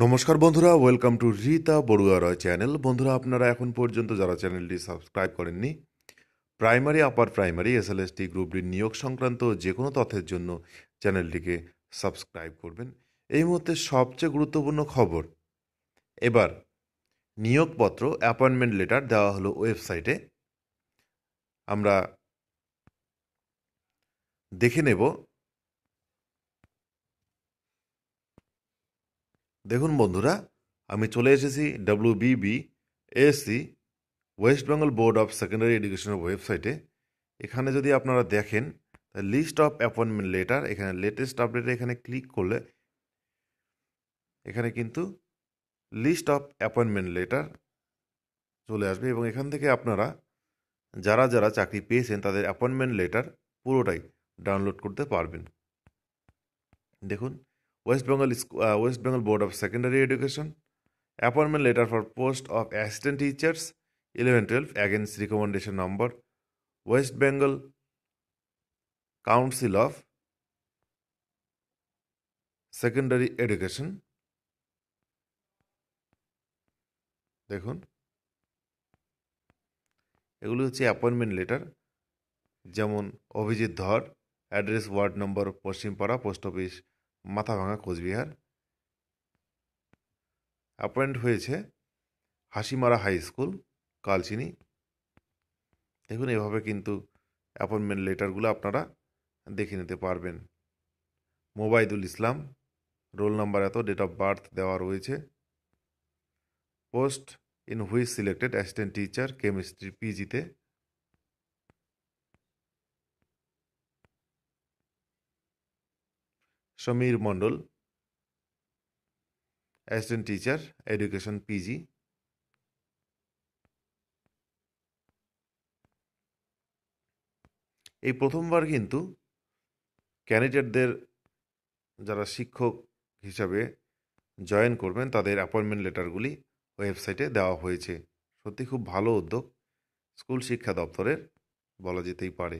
নমস্কার বন্ধুরা welcome to Rita Barua Roy channel বন্ধুরা আপনারা এখন পর্যন্ত যারা চ্যানেলটি সাবস্ক্রাইব করেননি primary upper primary S L SLST গ্রুপটির নিয়োগ সংক্রান্ত যে কোনো তথ্যের জন্য চ্যানেলটিকে সাবস্ক্রাইব করবেন এই মুহূর্তে সবচেয়ে গুরুত্বপূর্ণ খবর এবার নিয়োগপত্র অ্যাপয়েন্টমেন্ট লেটার দেওয়া হলো ওয়েবসাইটে আমরা দেখে নেব দেখুন বন্ধুরা আমি চলে এসেছি WBB BB SE West Bengal Board of Secondary এডুকেশনের ওয়েবসাইটে এখানে যদি আপনারা দেখেন লিস্ট অফ অ্যাপয়েন্টমেন্ট লেটার এখানে লেটেস্ট আপডেটে এখানে ক্লিক করলে এখানে কিন্তু লিস্ট অফ অ্যাপয়েন্টমেন্ট লেটার চলে আসবে এবং এখান থেকে আপনারা যারা যারা চাকরি পেয়েছেন তাদের অ্যাপয়েন্টমেন্ট লেটার পুরোটাই ডাউনলোড করতে পারবেন দেখুন West Bengal West Bengal Board of Secondary Education appointment letter for post of assistant teachers eleven twelve against recommendation number West Bengal Council of Secondary Education দেখুন এগুলি হচ্ছে অ্যাপয়েন্টমেন্ট লেটার যেমন Abhijit Dhar address ward number Paschimpara post office Mathabhanga Coochbehar appoint হয়েছে Hasimara high school Kalchini দেখুন এভাবে কিন্তু appointment লেটারগুলো আপনারা দেখে নিতে পারবেন মোবাইদুল ইসলাম রোল নাম্বার এত ডেট অফ বার্থ দেওয়া রয়েছে post in which selected assistant teacher chemistry পিজিতে Samir Mondal assistant teacher education PG এই প্রথমবার কিন্তু ক্যান্ডিডেটদের যারা শিক্ষক হিসাবে জয়েন করবেন তাদের অ্যাপয়েন্টমেন্ট লেটারগুলি ওয়েবসাইটে দেওয়া হয়েছে সত্যি খুব ভালো উদ্যোগ স্কুল শিক্ষা দপ্তরের বলা যেতেই পারে